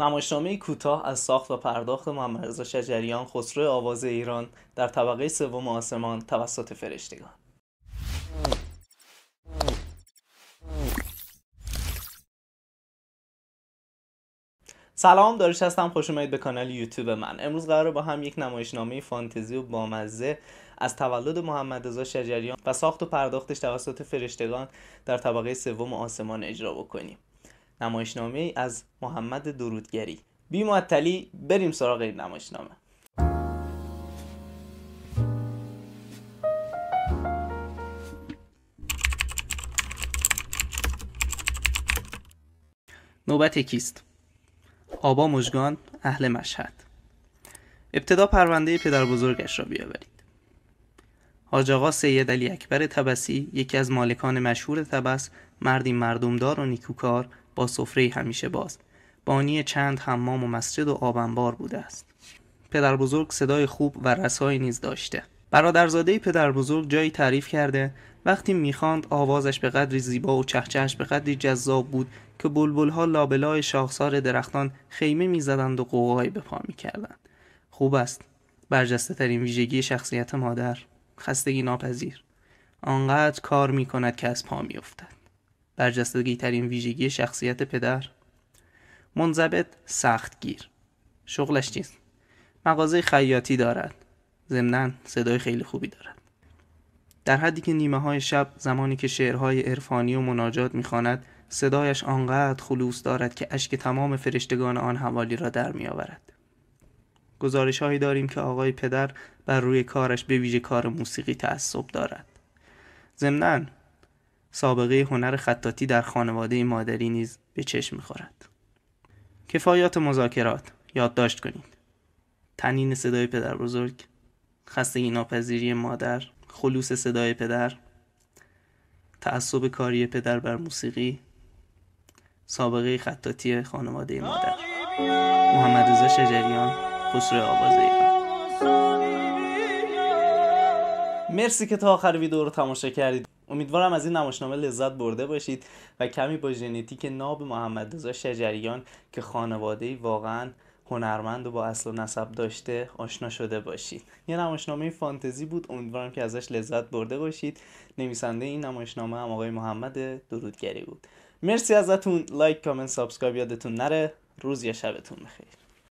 نمایشنامه کوتاه از ساخت و پرداخت محمد رضا شجریان خسرو آواز ایران در طبقه سوم آسمان توسط فرشتگان سلام دارش هستم خوش اومدید به کانال یوتیوب من امروز قرار با هم یک نمایشنامه فانتزی و بامزه از تولد محمد رضا شجریان و ساخت و پرداختش توسط فرشتگان در طبقه سوم آسمان اجرا بکنیم نمایشنامه ای از محمد درودگری بی معطلی بریم سراغ این نمایشنامه نوبت کیست آبا مجگان اهل مشهد ابتدا پرونده پدر بزرگش را بیاورید حاج آقا سید علی اکبر تبسی یکی از مالکان مشهور تبس مردی مردمدار و نیکوکار با سفره همیشه باز بانی چند حمام و مسجد و آبنبار بوده است پدر بزرگ صدای خوب و رسایی نیز داشته برادرزاده پدر بزرگ جایی تعریف کرده وقتی میخواند آوازش به قدری زیبا و چهچهش به قدری جذاب بود که بلبلها لابلای شاخسار درختان خیمه میزدند و قوقایی به پا میکردند خوب است برجسته ترین ویژگی شخصیت مادر خستگی ناپذیر آنقدر کار میکند که از پا میافتد برجستگی ترین ویژگی شخصیت پدر منضبط سختگیر شغلش چیست مغازه خیاطی دارد ضمنا صدای خیلی خوبی دارد در حدی که نیمه های شب زمانی که شعرهای عرفانی و مناجات میخواند صدایش آنقدر خلوص دارد که اشک تمام فرشتگان آن حوالی را در میآورد گزارش هایی داریم که آقای پدر بر روی کارش به ویژه کار موسیقی تعصب دارد ضمنا سابقه هنر خطاتی در خانواده مادری نیز به چشم میخورد کفایات مذاکرات یادداشت کنید تنین صدای پدر بزرگ خستگی ناپذیری مادر خلوص صدای پدر تعصب کاری پدر بر موسیقی سابقه خطاتی خانواده مادر محمد شجریان خسرو آوازه مرسی که تا آخر ویدیو رو تماشا کردید امیدوارم از این نمایشنامه لذت برده باشید و کمی با ژنتیک ناب محمد رضا شجریان که خانواده واقعا هنرمند و با اصل و نسب داشته آشنا شده باشید یه نمایشنامه فانتزی بود امیدوارم که ازش لذت برده باشید نویسنده این نمایشنامه هم آقای محمد درودگری بود مرسی ازتون لایک کامنت سابسکرایب یادتون نره روز یا شبتون بخیر